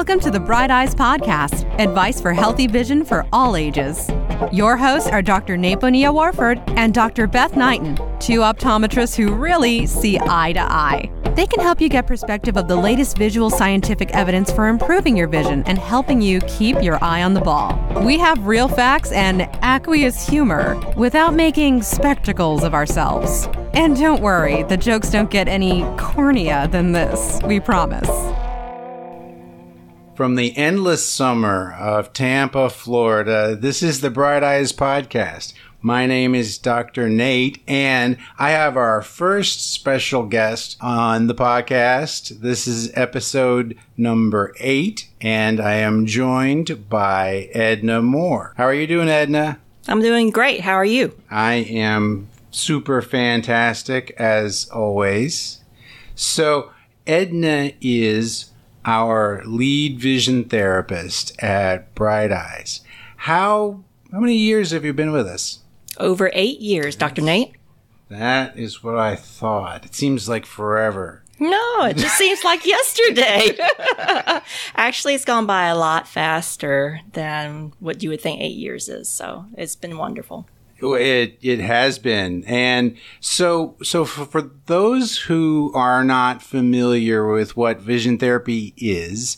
Welcome to the Bright Eyes Podcast, advice for healthy vision for all ages. Your hosts are Dr. Naponia Warford and Dr. Beth Knighton, two optometrists who really see eye to eye. They can help you get perspective of the latest visual scientific evidence for improving your vision and helping you keep your eye on the ball. We have real facts and aqueous humor without making spectacles of ourselves. And don't worry, the jokes don't get any cornier than this, we promise. From the endless summer of Tampa, Florida, this is the Bright Eyes Podcast. My name is Dr. Nate, and I have our first special guest on the podcast. This is episode number eight, and I am joined by Edna Moore. How are you doing, Edna? I'm doing great. How are you? I am super fantastic, as always. So, Edna is our lead vision therapist at Bright Eyes. How how many years have you been with us? Over eight years, Dr. Nate. That is what I thought. It seems like forever. No, it just seems like yesterday. Actually, it's gone by a lot faster than what you would think eight years is. So it's been wonderful. It it has been, and so so for, for, those who are not familiar with what vision therapy is,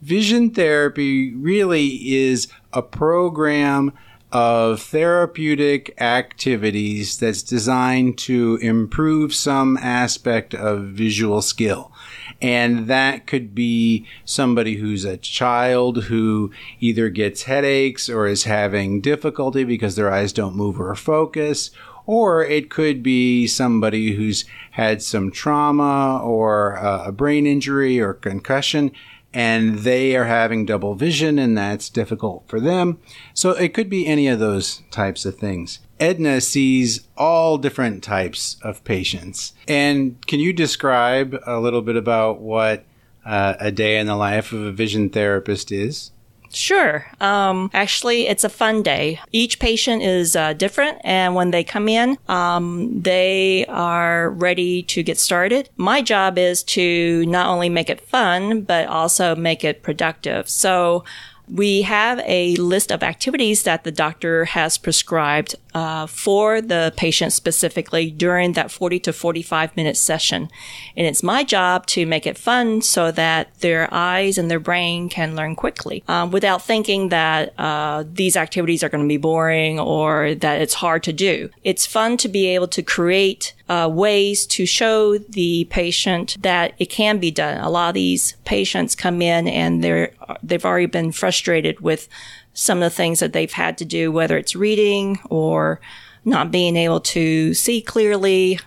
vision therapy really is a program of therapeutic activities that's designed to improve some aspect of visual skill. And that could be somebody who's a child who either gets headaches or is having difficulty because their eyes don't move or focus, or it could be somebody who's had some trauma or uh, a brain injury or concussion and they are having double vision and that's difficult for them. So it could be any of those types of things. Edna sees all different types of patients. And can you describe a little bit about what uh, a day in the life of a vision therapist is? Sure. Um, actually, it's a fun day. Each patient is uh, different, and when they come in, um, they are ready to get started. My job is to not only make it fun, but also make it productive. So, we have a list of activities that the doctor has prescribed uh, for the patient specifically during that 40 to 45 minute session. And it's my job to make it fun so that their eyes and their brain can learn quickly um, without thinking that uh, these activities are going to be boring or that it's hard to do. It's fun to be able to create uh, ways to show the patient that it can be done. A lot of these patients come in and they're they've already been frustrated with some of the things that they've had to do, whether it's reading or not being able to see clearly,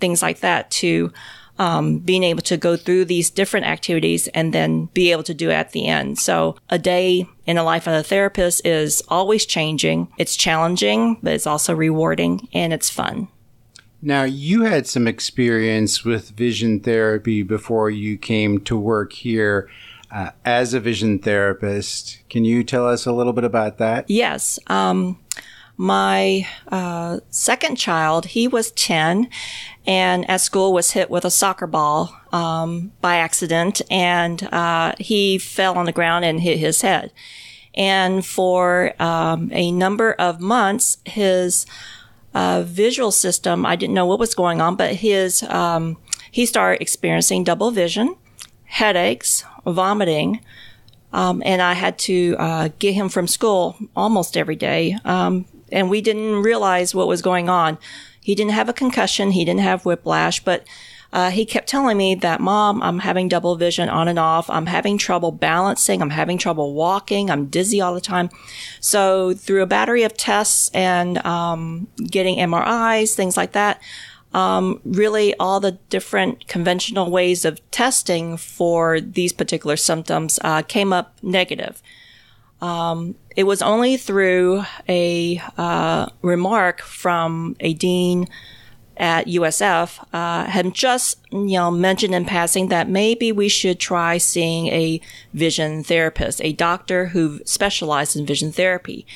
things like that. To um, being able to go through these different activities and then be able to do it at the end. So a day in the life of a therapist is always changing. It's challenging, but it's also rewarding and it's fun. Now, you had some experience with vision therapy before you came to work here. Uh, as a vision therapist. Can you tell us a little bit about that? Yes. Um, my uh, second child, he was 10 and at school was hit with a soccer ball um, by accident and uh, he fell on the ground and hit his head. And for um, a number of months, his uh, visual system, I didn't know what was going on, but his um, he started experiencing double vision, headaches, vomiting, um, and I had to uh, get him from school almost every day. Um, and we didn't realize what was going on. He didn't have a concussion, he didn't have whiplash, but uh, he kept telling me that, Mom, I'm having double vision on and off. I'm having trouble balancing. I'm having trouble walking. I'm dizzy all the time. So, through a battery of tests and um, getting MRIs, things like that, um, really all the different conventional ways of testing for these particular symptoms uh, came up negative. Um, it was only through a uh, remark from a dean at USF uh, had just you know mentioned in passing that maybe we should try seeing a vision therapist, a doctor who specialized in vision therapy.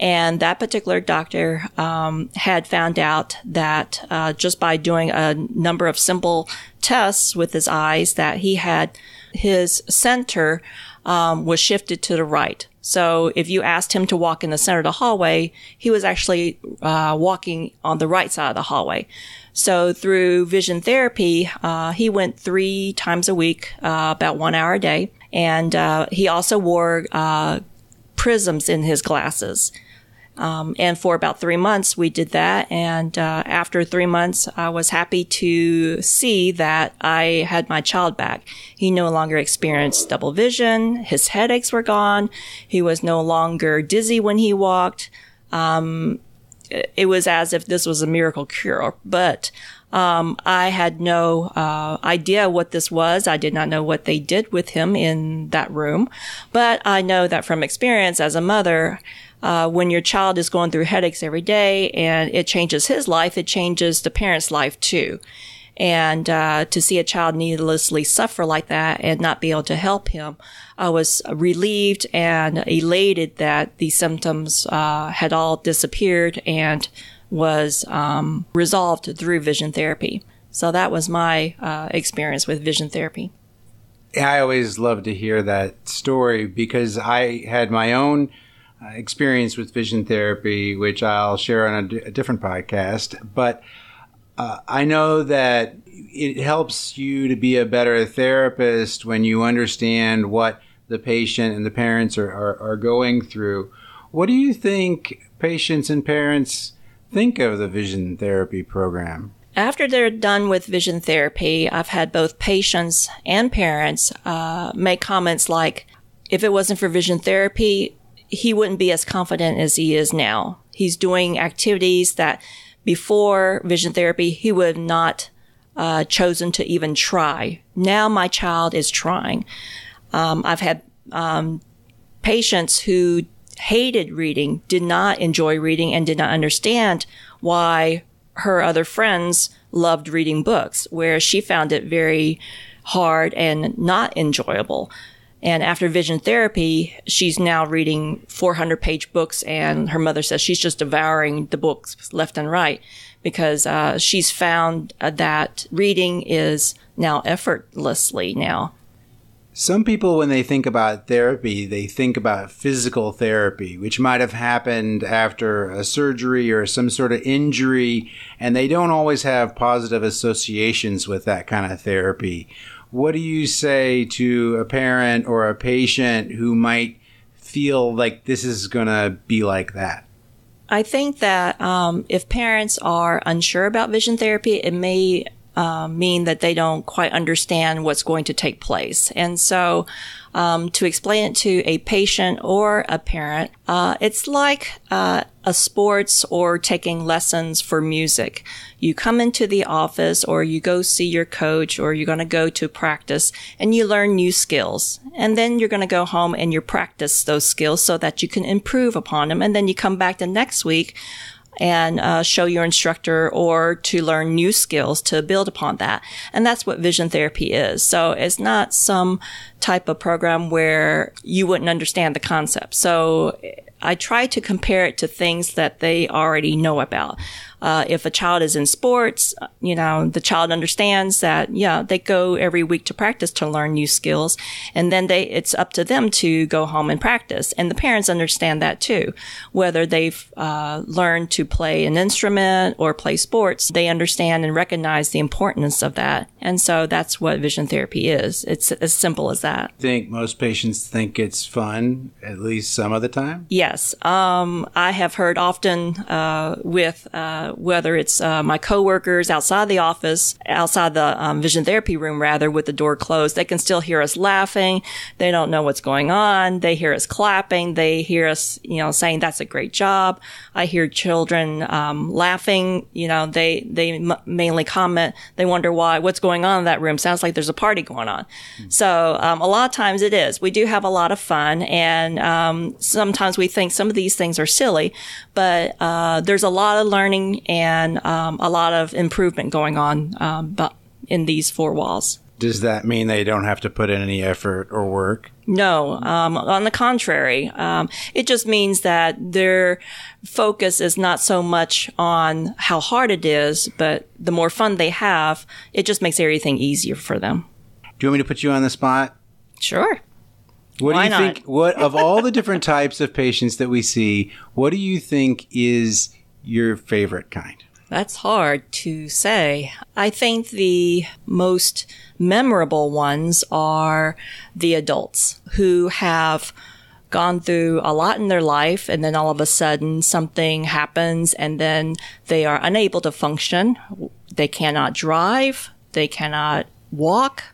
And that particular doctor um, had found out that uh, just by doing a number of simple tests with his eyes, that he had his center um, was shifted to the right. So if you asked him to walk in the center of the hallway, he was actually uh, walking on the right side of the hallway. So through vision therapy, uh, he went three times a week, uh, about one hour a day, and uh, he also wore uh, prisms in his glasses. Um, and for about three months, we did that. And uh, after three months, I was happy to see that I had my child back. He no longer experienced double vision. His headaches were gone. He was no longer dizzy when he walked. Um, it was as if this was a miracle cure, but um, I had no uh, idea what this was. I did not know what they did with him in that room, but I know that from experience as a mother, uh, when your child is going through headaches every day and it changes his life, it changes the parent's life too. And uh, to see a child needlessly suffer like that and not be able to help him, I was relieved and elated that the symptoms uh, had all disappeared and was um, resolved through vision therapy. So that was my uh, experience with vision therapy. I always love to hear that story because I had my own uh, experience with vision therapy, which I'll share on a, d- a different podcast. But uh, I know that it helps you to be a better therapist when you understand what the patient and the parents are, are, are going through. What do you think patients and parents think of the vision therapy program? After they're done with vision therapy, I've had both patients and parents uh, make comments like, if it wasn't for vision therapy, he wouldn't be as confident as he is now. He's doing activities that before vision therapy he would not uh, chosen to even try. Now my child is trying. Um, I've had um, patients who hated reading, did not enjoy reading, and did not understand why her other friends loved reading books, whereas she found it very hard and not enjoyable. And after vision therapy, she's now reading 400 page books. And her mother says she's just devouring the books left and right because uh, she's found uh, that reading is now effortlessly now. Some people, when they think about therapy, they think about physical therapy, which might have happened after a surgery or some sort of injury, and they don't always have positive associations with that kind of therapy. What do you say to a parent or a patient who might feel like this is going to be like that? I think that um, if parents are unsure about vision therapy, it may um, mean that they don't quite understand what's going to take place. And so, um, to explain it to a patient or a parent, uh, it's like uh, a sports or taking lessons for music. You come into the office or you go see your coach or you're going to go to practice and you learn new skills. And then you're going to go home and you practice those skills so that you can improve upon them. And then you come back the next week and uh, show your instructor or to learn new skills to build upon that. And that's what vision therapy is. So it's not some type of program where you wouldn't understand the concept. So I try to compare it to things that they already know about. Uh, if a child is in sports, uh, you know, the child understands that, yeah, they go every week to practice to learn new skills. And then they, it's up to them to go home and practice. And the parents understand that too. Whether they've uh, learned to play an instrument or play sports, they understand and recognize the importance of that. And so that's what vision therapy is. It's as simple as that. I think most patients think it's fun, at least some of the time? Yes. Um, I have heard often uh, with, uh, whether it's uh, my coworkers outside the office, outside the um, vision therapy room, rather, with the door closed, they can still hear us laughing. They don't know what's going on. They hear us clapping. They hear us, you know, saying, that's a great job. I hear children um, laughing. You know, they, they m- mainly comment. They wonder why, what's going on in that room? Sounds like there's a party going on. Mm-hmm. So um, a lot of times it is. We do have a lot of fun. And um, sometimes we think some of these things are silly, but uh, there's a lot of learning and um, a lot of improvement going on um, in these four walls. Does that mean they don't have to put in any effort or work? No, um, on the contrary, um, it just means that their focus is not so much on how hard it is, but the more fun they have, it just makes everything easier for them. Do you want me to put you on the spot? Sure. What Why do you not? think? What of all the different types of patients that we see, what do you think is your favorite kind? That's hard to say. I think the most memorable ones are the adults who have gone through a lot in their life and then all of a sudden something happens and then they are unable to function. They cannot drive. They cannot walk.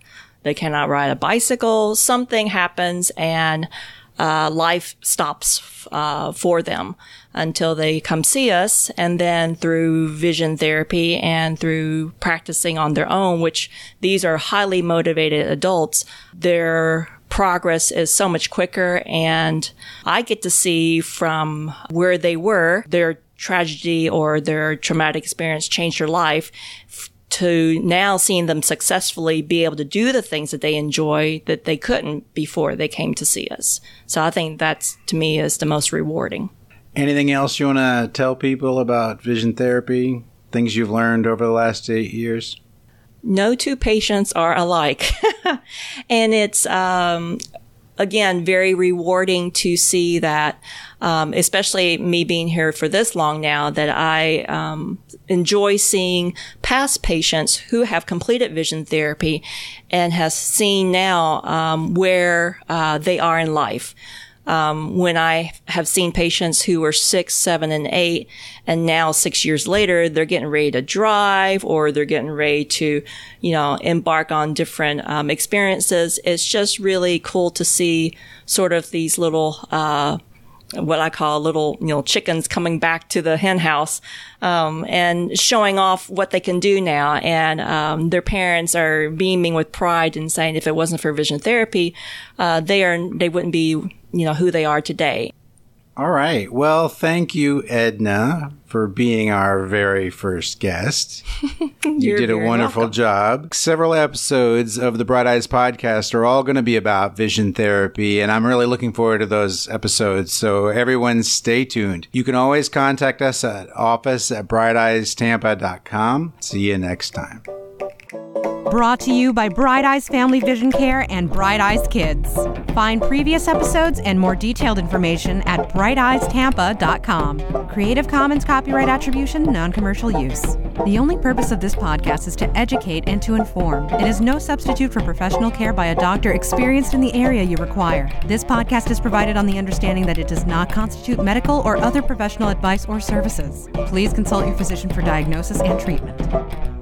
They cannot ride a bicycle. Something happens and uh, life stops uh, for them until they come see us. And then through vision therapy and through practicing on their own, which these are highly motivated adults, their progress is so much quicker. And I get to see from where they were, their tragedy or their traumatic experience changed their life to now seeing them successfully be able to do the things that they enjoy that they couldn't before they came to see us. So I think that's to me is the most rewarding. Anything else you want to tell people about vision therapy? Things you've learned over the last eight years? No two patients are alike. and it's, um, again, very rewarding to see that, um, especially me being here for this long now, that I um, enjoy seeing past patients who have completed vision therapy and has seen now um, where uh, they are in life. Um, when I have seen patients who were six, seven, and eight, and now six years later, they're getting ready to drive or they're getting ready to, you know, embark on different um, experiences. It's just really cool to see sort of these little, uh, what I call little, you know, chickens coming back to the hen house, um, and showing off what they can do now. And, um, their parents are beaming with pride and saying if it wasn't for vision therapy, uh, they are, they wouldn't be you know, who they are today. All right. Well, thank you, Edna, for being our very first guest. you did a wonderful welcome. job. Several episodes of the Bright Eyes podcast are all going to be about vision therapy, and I'm really looking forward to those episodes. So, everyone, stay tuned. You can always contact us at office at brighteyestampa.com. See you next time. Brought to you by Bright Eyes Family Vision Care and Bright Eyes Kids. Find previous episodes and more detailed information at brighteyestampa.com. Creative Commons copyright attribution, non commercial use. The only purpose of this podcast is to educate and to inform. It is no substitute for professional care by a doctor experienced in the area you require. This podcast is provided on the understanding that it does not constitute medical or other professional advice or services. Please consult your physician for diagnosis and treatment.